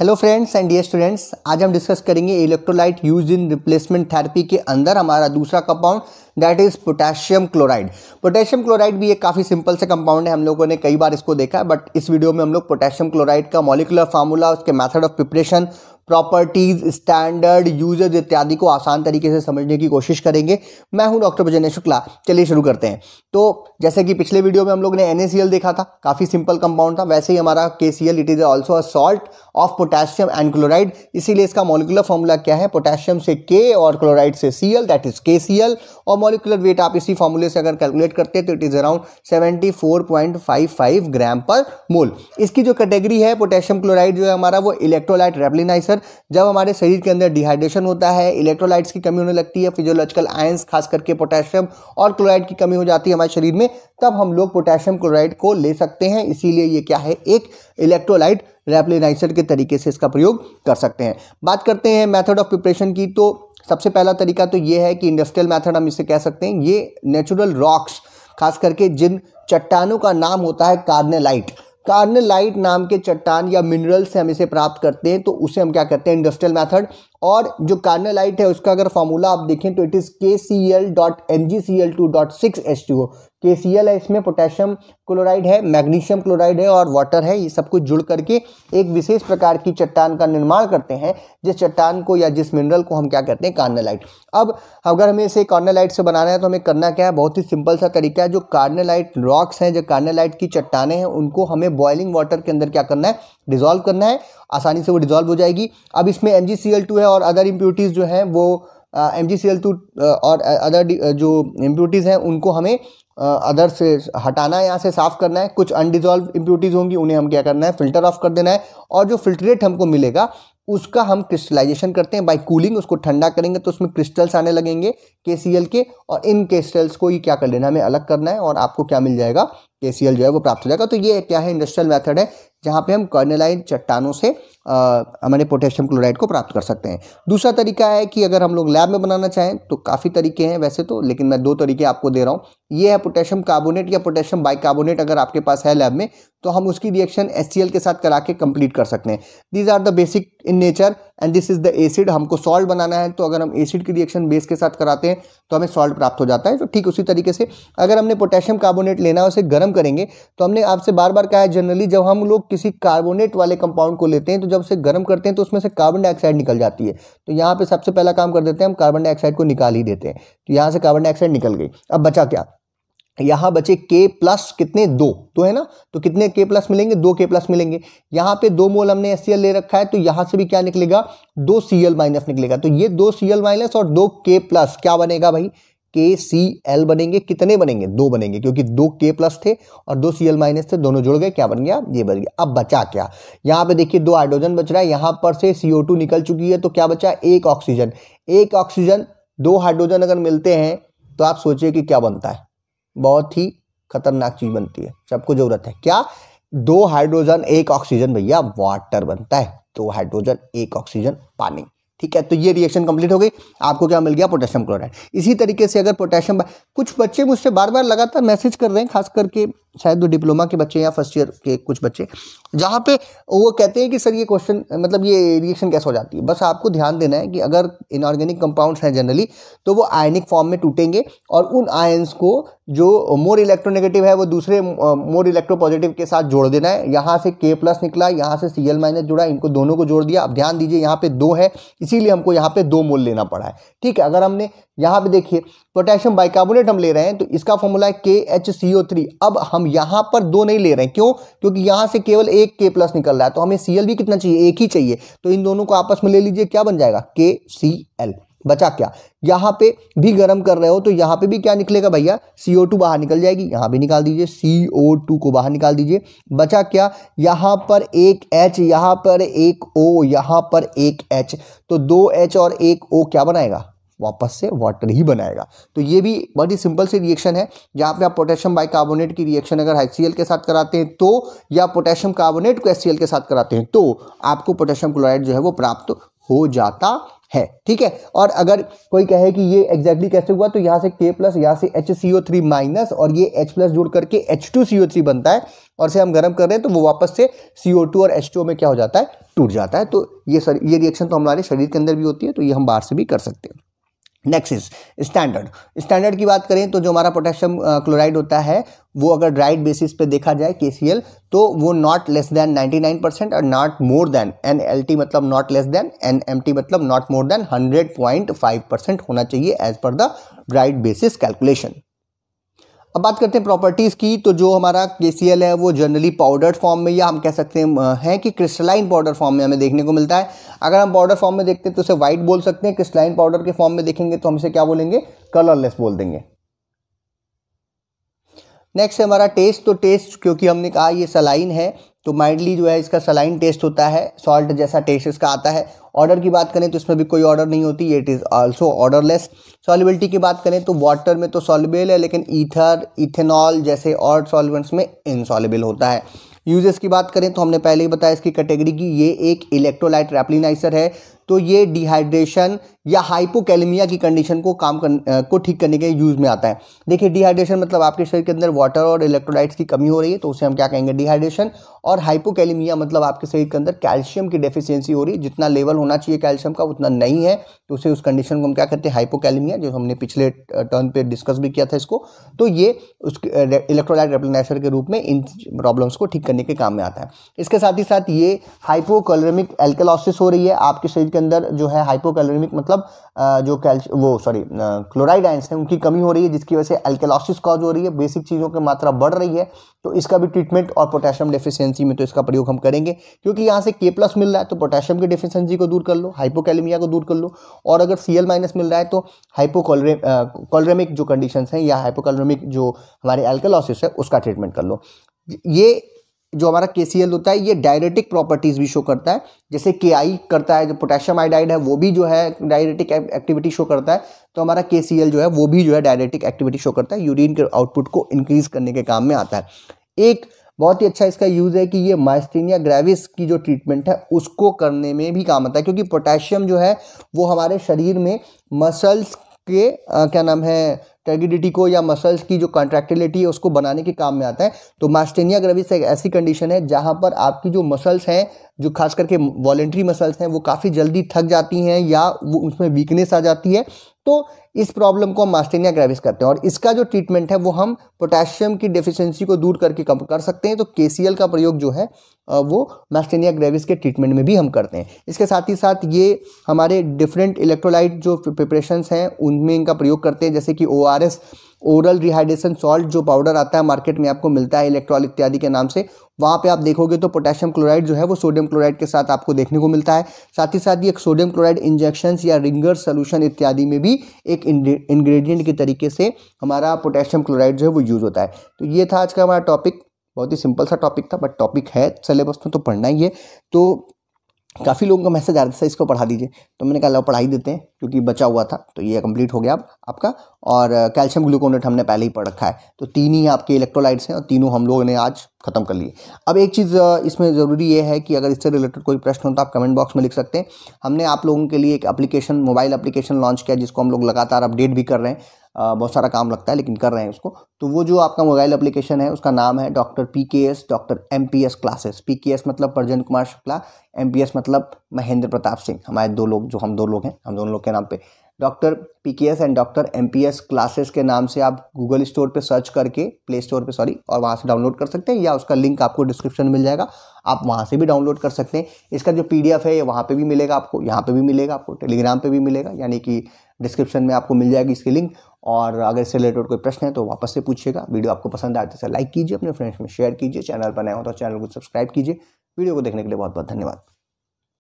hello friends and dear students आज हम discuss करेंगे electrolyte use in replacement therapy के अंदर हमारा दूसरा compound that is potassium chloride potassium chloride भी एक काफ़ी सिंपल से कंपाउंड है हम लोगों ने कई बार इसको देखा है बट इस वीडियो में हम लोग पोटेशियम क्लोराइड का मॉलिकुलर फार्मूला उसके method of preparation properties standard users इत्यादि को आसान तरीके से समझने की कोशिश करेंगे मैं हूं डॉक्टर विजय शुक्ला चलिए शुरू करते हैं तो जैसे कि पिछले वीडियो में हम लोग ने एन देखा था काफ़ी सिंपल कंपाउंड था वैसे ही हमारा K it is also a salt of potassium and chloride इसीलिए इसका मोलिकुलर फॉर्मूला क्या है पोटेशियम से के और क्लोराइड से C L that is K C L और मोलिकुलर वेट आप इसी फॉर्मूले से अगर कैलकुलेट करते हैं तो it is around seventy four point five five gram per mole इसकी जो कैटेगरी है पोटेशियम क्लोराइड जो है हमारा वो इलेक्ट्रोलाइट रेबलिनाइजर सर जब हमारे शरीर के अंदर डिहाइड्रेशन होता है इलेक्ट्रोलाइट्स की कमी होने लगती है फिजियोलॉजिकल आयंस खास करके पोटेशियम और क्लोराइड की कमी हो जाती है हमारे शरीर में तब हम लोग पोटेशियम क्लोराइड को ले सकते हैं इसीलिए ये क्या है एक इलेक्ट्रोलाइट रेप्लेनाइजर के तरीके से इसका प्रयोग कर सकते हैं बात करते हैं मैथड ऑफ प्रिपरेशन की तो सबसे पहला तरीका तो ये है कि इंडस्ट्रियल मैथड हम इसे कह सकते हैं ये नेचुरल रॉक्स खास करके जिन चट्टानों का नाम होता है कार्नेलाइट कार्नलाइट नाम के चट्टान या मिनरल से हम इसे प्राप्त करते हैं तो उसे हम क्या करते हैं इंडस्ट्रियल मेथड और जो कार्नलाइट है उसका अगर फॉर्मूला आप देखें तो it is K C L dot N G C L two dot six H two O K C L है इसमें पोटेशियम क्लोराइड है मैग्नीशियम क्लोराइड है और वाटर है ये सब कुछ जुड़ करके एक विशेष प्रकार की चट्टान का निर्माण करते हैं जिस चट्टान को या जिस मिनरल को हम क्या कहते हैं कार्नेलाइट अब अगर हमें इसे कार्नेलाइट से बनाना है तो हमें करना क्या है बहुत ही सिंपल सा तरीका है जो कार्नेलाइट रॉक्स हैं जो कार्नेलाइट की चट्टाने हैं उनको हमें बॉयलिंग वाटर के अंदर क्या करना है डिजोल्व करना है आसानी से वो डिज़ोल्व हो जाएगी अब इसमें एम है और अदर इम्प्यूटीज़ जो हैं वो M G C L two और अदर जो इम्प्यूटीज़ हैं उनको हमें अदर से हटाना है यहाँ से साफ़ करना है कुछ अनडिजॉल्व इम्प्यूटीज़ होंगी उन्हें हम क्या करना है फिल्टर ऑफ कर देना है और जो फिल्ट्रेट हमको मिलेगा उसका हम क्रिस्टलाइजेशन करते हैं बाय कूलिंग उसको ठंडा करेंगे तो उसमें क्रिस्टल्स आने लगेंगे के सी एल के और इन के सेल्स को ही क्या कर लेना हमें अलग करना है और आपको क्या मिल जाएगा के सी एल जो है वो प्राप्त हो जाएगा तो ये क्या है इंडस्ट्रियल मेथड है जहाँ पे हम कर्नेलाइन चट्टानों से हमारे पोटेशियम क्लोराइड को प्राप्त कर सकते हैं दूसरा तरीका है कि अगर हम लोग लैब में बनाना चाहें तो काफ़ी तरीके हैं वैसे तो लेकिन मैं दो तरीके आपको दे रहा हूँ ये है पोटेशियम कार्बोनेट या पोटेशियम बाइकार्बोनेट अगर आपके पास है लैब में तो हम उसकी रिएक्शन एस के साथ करा के कंप्लीट कर सकते हैं these are the basic in nature and this is the acid हमको सॉल्ट बनाना है तो अगर हम एसिड की रिएक्शन बेस के साथ कराते हैं तो हमें सॉल्ट प्राप्त हो जाता है तो ठीक उसी तरीके से अगर हमने पोटेशियम कार्बोनेट लेना है उसे गर्म करेंगे तो हमने आपसे बार बार कहा है जनरली जब हम लोग किसी कार्बोनेट वाले कंपाउंड को लेते हैं तो जब उसे गर्म करते हैं तो उसमें से कार्बन डाइऑक्साइड निकल जाती है तो यहाँ पर सबसे पहला काम कर देते हैं हम कार्बन डाइऑक्साइड को निकाल ही देते हैं तो यहाँ से कार्बन डाइऑक्साइड निकल गई अब बचा क्या यहां बचे के प्लस कितने दो तो है ना तो कितने के प्लस मिलेंगे दो के प्लस मिलेंगे यहां पे दो मोल हमने एस ले रखा है तो यहां से भी क्या निकलेगा दो सी एल माइनस निकलेगा तो ये दो सी एल माइनस और दो के प्लस क्या बनेगा भाई के सी एल बनेंगे कितने बनेंगे दो बनेंगे क्योंकि दो के प्लस थे और दो सी एल माइनस थे दोनों जुड़ गए क्या बन गया ये बन गया अब बचा क्या यहाँ पे देखिए दो हाइड्रोजन बच रहा है यहाँ पर से सी ओ टू निकल चुकी है तो क्या बचा एक ऑक्सीजन एक ऑक्सीजन दो हाइड्रोजन अगर मिलते हैं तो आप सोचिए कि क्या बनता है बहुत ही खतरनाक चीज़ बनती है सबको ज़रूरत है क्या दो हाइड्रोजन एक ऑक्सीजन भैया वाटर बनता है दो हाइड्रोजन एक ऑक्सीजन पानी ठीक है तो ये रिएक्शन कंप्लीट हो गई आपको क्या मिल गया पोटेशियम क्लोराइड इसी तरीके से अगर पोटेशियम कुछ बच्चे मुझसे बार बार लगातार मैसेज कर रहे हैं खास करके शायद वो डिप्लोमा के बच्चे या फर्स्ट ईयर के कुछ बच्चे जहाँ पे वो कहते हैं कि सर ये क्वेश्चन मतलब ये रिएक्शन कैसे हो जाती है बस आपको ध्यान देना है कि अगर इनऑर्गेनिक कंपाउंड्स हैं जनरली तो वो आयनिक फॉर्म में टूटेंगे और उन आयन्स को जो मोर इलेक्ट्रोनेगेटिव है वो दूसरे मोर इलेक्ट्रो पॉजिटिव के साथ जोड़ देना है यहाँ से के प्लस निकला यहाँ से सी एल माइनस जुड़ा इनको दोनों को जोड़ दिया अब ध्यान दीजिए यहाँ पे दो है इसीलिए हमको यहाँ पे दो मोल लेना पड़ा है ठीक है अगर हमने यहाँ पे देखिए पोटेशियम बाइकार्बोनेट हम ले रहे हैं तो इसका फॉर्मूला है के एच सी ओ थ्री अब हम हम यहां पर दो नहीं ले रहे हैं क्यों क्योंकि यहां से केवल एक के प्लस निकल रहा है तो हमें सी भी कितना चाहिए एक ही चाहिए तो इन दोनों को आपस में ले लीजिए क्या बन जाएगा के सी एल बचा क्या यहां पे भी गर्म कर रहे हो तो यहां पे भी क्या निकलेगा भैया CO2 बाहर निकल जाएगी यहां भी निकाल दीजिए CO2 को बाहर निकाल दीजिए बचा क्या यहां पर एक H यहां पर एक O यहां पर एक H तो दो H और एक O क्या बनाएगा वापस से वाटर ही बनाएगा तो ये भी बहुत ही सिंपल सी रिएक्शन है जहाँ पे आप पोटेशियम बाइकार्बोनेट की रिएक्शन अगर एच के साथ कराते हैं तो या पोटेशियम कार्बोनेट को एच के साथ कराते हैं तो आपको पोटेशियम क्लोराइड जो है वो प्राप्त हो जाता है ठीक है और अगर कोई कहे कि ये एग्जैक्टली कैसे हुआ तो यहाँ से के प्लस यहाँ से H C O three minus और ये एच प्लस जोड़ करके H two C O three बनता है और से हम गर्म कर रहे हैं तो वो वापस से सी ओ टू और एच टू में क्या हो जाता है टूट जाता है तो ये सर ये रिएक्शन तो हमारे शरीर के अंदर भी होती है तो ये हम बाहर से भी कर सकते हैं नेक्स्ट इज स्टैंडर्ड स्टैंडर्ड की बात करें तो जो हमारा पोटेशियम क्लोराइड होता है वो अगर ड्राइड बेसिस पे देखा जाए के तो वो नॉट लेस देन 99 परसेंट और नॉट मोर देन एन मतलब नॉट लेस देन एन मतलब नॉट मोर देन 100.5 परसेंट होना चाहिए as per the dried basis calculation अब बात करते हैं प्रॉपर्टीज़ की तो जो हमारा के है वो जनरली पाउडर फॉर्म में या हम कह सकते हैं कि क्रिस्टलाइन पाउडर फॉर्म में हमें देखने को मिलता है अगर हम पाउडर फॉर्म में देखते हैं तो उसे वाइट बोल सकते हैं क्रिस्टलाइन पाउडर के फॉर्म में देखेंगे तो हम इसे क्या बोलेंगे कलरलेस बोल देंगे नेक्स्ट है हमारा टेस्ट तो टेस्ट क्योंकि हमने कहा ये सलाइन है तो माइंडली जो है इसका सलाइन टेस्ट होता है सॉल्ट जैसा टेस्ट इसका आता है ऑर्डर की बात करें तो इसमें भी कोई ऑर्डर नहीं होती it is also orderless solubility की बात करें तो वाटर में तो सॉलिबल है लेकिन ईथर इथेनॉल जैसे और सॉलिवेंट्स में इनसॉलिबल होता है यूजेस की बात करें तो हमने पहले ही बताया इसकी कैटेगरी की ये एक इलेक्ट्रोलाइट रेप्लिनाइजर है तो ये डिहाइड्रेशन या हाइपोकैलेमिया की कंडीशन को काम कर, को ठीक करने के यूज़ में आता है देखिए डिहाइड्रेशन मतलब आपके शरीर के अंदर वाटर और इलेक्ट्रोलाइट्स की कमी हो रही है तो उसे हम क्या कहेंगे डिहाइड्रेशन और हाइपोकैलेमिया मतलब आपके शरीर के अंदर कैल्शियम की डेफिशिएंसी हो रही है जितना लेवल होना चाहिए कैल्शियम का उतना नहीं है तो उसे उस कंडीशन को हम क्या कहते हैं हाइपोकैलेमिया जो हमने पिछले टर्न पर डिस्कस भी किया था इसको तो ये उस इलेक्ट्रोलाइट रेप्लेनाइसर के रूप में इन प्रॉब्लम्स को ठीक करने के काम में आता है इसके साथ ही साथ ये हाइपोकलरमिक एल्कलॉसिस हो रही है आपके शरीर के अंदर जो है हाइपोकलरमिक मतलब मतलब जो कैल्श वो सॉरी क्लोराइड आइंस हैं उनकी कमी हो रही है जिसकी वजह से अल्केलॉसिस कॉज हो रही है बेसिक चीज़ों की मात्रा बढ़ रही है तो इसका भी ट्रीटमेंट और पोटेशियम डिफिशियंसी में तो इसका प्रयोग हम करेंगे क्योंकि यहाँ से के प्लस मिल रहा है तो पोटेशियम की डिफिशियंसी को दूर कर लो हाइपोकैलमिया को दूर कर लो और अगर सी एल माइनस मिल रहा है तो हाइपोकोलरेमिक जो कंडीशन हैं या हाइपोकोलरेमिक जो हमारे एल्केलॉसिस है उसका ट्रीटमेंट कर लो ये जो हमारा के होता है ये डायरेटिक प्रॉपर्टीज़ भी शो करता है जैसे के करता है जो पोटेशियम आइडाइड है वो भी जो है डायरेटिक एक्टिविटी शो करता है तो हमारा के जो है वो भी जो है डायरेटिक एक्टिविटी शो करता है यूरिन के आउटपुट को इंक्रीज करने के काम में आता है एक बहुत ही अच्छा इसका यूज़ है कि ये माइस्थीनिया ग्रेविस की जो ट्रीटमेंट है उसको करने में भी काम आता है क्योंकि पोटेशियम जो है वो हमारे शरीर में मसल्स के आ, क्या नाम है टर्गिडिटी को या मसल्स की जो कॉन्ट्रैक्टिलिटी है उसको बनाने के काम में आता है तो मास्टेनिया ग्रेविस एक ऐसी कंडीशन है जहाँ पर आपकी जो मसल्स हैं जो खास करके वॉलेंट्री मसल्स हैं वो काफ़ी जल्दी थक जाती हैं या वो उसमें वीकनेस आ जाती है तो इस प्रॉब्लम को हम मास्टेनिया ग्रेविस करते हैं और इसका जो ट्रीटमेंट है वो हम पोटेशियम की डिफिशेंसी को दूर करके कम कर सकते हैं तो के का प्रयोग जो है वो मैस्टेनिया ग्रेविस के ट्रीटमेंट में भी हम करते हैं इसके साथ ही साथ ये हमारे डिफरेंट इलेक्ट्रोलाइट जो प्रिपरेशंस हैं उनमें इनका प्रयोग करते हैं जैसे कि ओ ओरल रिहाइड्रेशन सॉल्ट जो पाउडर आता है मार्केट में आपको मिलता है इलेक्ट्रॉल इत्यादि के नाम से वहाँ पे आप देखोगे तो पोटेशियम क्लोराइड जो है वो सोडियम क्लोराइड के साथ आपको देखने को मिलता है साथ ही साथ ये सोडियम क्लोराइड इंजेक्शन या रिंगर सोल्यूशन इत्यादि में भी एक इंग्रेडिएंट के तरीके से हमारा पोटेशियम क्लोराइड जो है वो यूज़ होता है तो ये था आज का हमारा टॉपिक बहुत ही सिंपल सा टॉपिक था बट टॉपिक है सिलेबस में तो, तो पढ़ना ही है तो काफ़ी लोगों का मैसेज आ रहा था इसको पढ़ा दीजिए तो मैंने कहा लाओ पढ़ाई देते हैं क्योंकि बचा हुआ था तो ये कंप्लीट हो गया आप, आपका और कैल्शियम ग्लूकोनेट हमने पहले ही पढ़ रखा है तो तीन ही आपके इलेक्ट्रोलाइट्स हैं और तीनों हम लोगों ने आज खत्म कर लिए अब एक चीज़ इसमें ज़रूरी ये है कि अगर इससे रिलेटेड कोई प्रश्न हो तो आप कमेंट बॉक्स में लिख सकते हैं हमने आप लोगों के लिए एक अप्लीकेशन मोबाइल अप्लीकेशन लॉन्च किया जिसको हम लोग लगातार अपडेट भी कर रहे हैं बहुत सारा काम लगता है लेकिन कर रहे हैं उसको तो वो जो आपका मोबाइल एप्लीकेशन है उसका नाम है doctor P K S doctor M P S classes P K S मतलब Parjan Kumar Shukla M P S मतलब महेंद्र प्रताप सिंह हमारे दो लोग जो हम दो लोग हैं हम दोनों लोग के नाम पर doctor PKS and doctor MPS classes के नाम से आप गूगल स्टोर पे सर्च करके प्ले स्टोर पे सॉरी और वहाँ से डाउनलोड कर सकते हैं या उसका लिंक आपको डिस्क्रिप्शन मिल जाएगा आप वहाँ से भी डाउनलोड कर सकते हैं इसका जो पीडीएफ है ये वहाँ पे भी मिलेगा आपको यहाँ पे भी मिलेगा आपको टेलीग्राम पे भी मिलेगा यानी कि डिस्क्रिप्शन में आपको मिल जाएगी इसकी लिंक और अगर इससे रिलेटेड कोई प्रश्न है तो वापस से पूछिएगा वीडियो आपको पसंद आए तो इसे लाइक कीजिए अपने फ्रेंड्स में शेयर कीजिए चैनल पर नए हो तो चैनल को सब्सक्राइब कीजिए वीडियो को देखने के लिए बहुत बहुत धन्यवाद